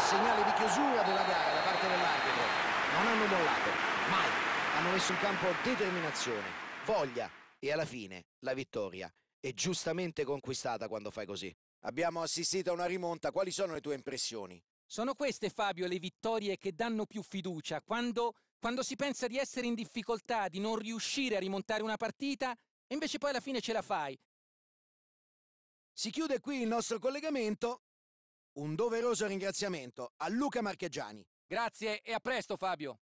il segnale di chiusura della gara da parte dell'arbitro. Non hanno mollato, mai. Hanno messo in campo determinazione, voglia e alla fine la vittoria è giustamente conquistata quando fai così. Abbiamo assistito a una rimonta, quali sono le tue impressioni? Sono queste, Fabio, le vittorie che danno più fiducia. Quando, quando si pensa di essere in difficoltà, di non riuscire a rimontare una partita, e invece poi alla fine ce la fai. Si chiude qui il nostro collegamento. Un doveroso ringraziamento a Luca Marchegiani. Grazie e a presto Fabio.